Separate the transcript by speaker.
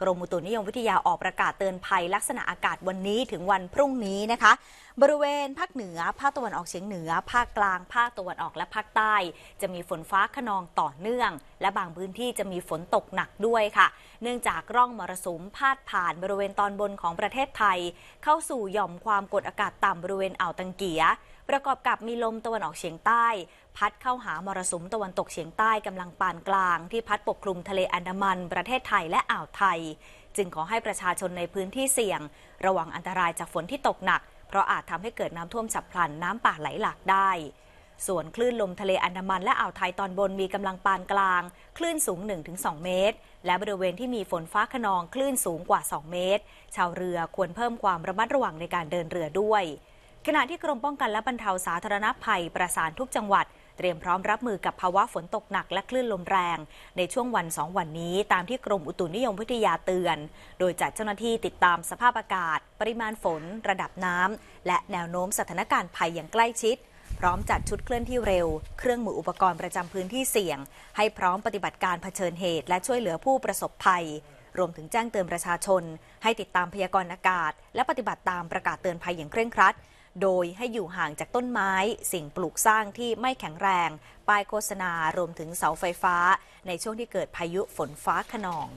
Speaker 1: กรมอุตุนิยมวิทยาออกประกาศเตือนภัยลักษณะอากาศวันนี้ถึงวันพรุ่งนี้นะคะ บริเวณภาคเหนือภาคตะวันออกเฉียงเหนือ ภาคกลางภาคตะวันออกและภาคใต้ จะมีฝนฟ้าขนองต่อเนื่อง และบางพื้นที่จะมีฝนตกหนักด้วยค่ะ เนื่องจากร่องมรสุมพาดผ่านบริเวณตอนบนของประเทศไทย เข้าสู่หย่อมความกดอากาศต่ำบริเวณอ่าวตังเกียประกอบกับมีลมตะวันออกเฉียงใต้ พัดเข้าหามรสุมตะวันตกเฉียงใต้กำลังปานกลางที่พัดปกคลุมทะเลอันดามันประเทศไทยและอ่าวไทย จึงขอให้ประชาชนในพื้นที่เสี่ยง ระวังอันตรายจากฝนที่ตกหนัก เพราะอาจทำให้เกิดน้ำท่วมฉับพลันน้ำป่าไหลหลากได้ ส่วนคลื่นลมทะเลอันดามันและอ่าวไทยตอนบนมีกำลังปานกลาง คลื่นสูง 1-2 เมตร และบริเวณที่มีฝนฟ้าขนองคลื่นสูงกว่า 2 เมตร ชาวเรือควรเพิ่มความระมัดระวังในการเดินเรือด้วยขณะที่กรมป้องกันและบรรเทาสาธารณภัยประสานทุกจังหวัดเตรียมพร้อมรับมือกับภาวะฝนตกหนักและคลื่นลมแรง ในช่วงวันสองวันนี้ตามที่กรมอุตุนิยมวิทยาเตือน โดยจัดเจ้าหน้าที่ติดตามสภาพอากาศ ปริมาณฝน ระดับน้ำ และแนวโน้มสถานการณ์ภัยอย่างใกล้ชิด พร้อมจัดชุดเคลื่อนที่เร็วเครื่องมืออุปกรณ์ประจำพื้นที่เสี่ยง ให้พร้อมปฏิบัติการเผชิญเหตุและช่วยเหลือผู้ประสบภัย รวมถึงแจ้งเตือนประชาชนให้ติดตามพยากรณ์อากาศ และปฏิบัติตามประกาศเตือนภัยอย่างเคร่งครัดโดยให้อยู่ห่างจากต้นไม้สิ่งปลูกสร้างที่ไม่แข็งแรงป้ายโฆษณารวมถึงเสาไฟฟ้า ในช่วงที่เกิดพายุฝนฟ้าขนอง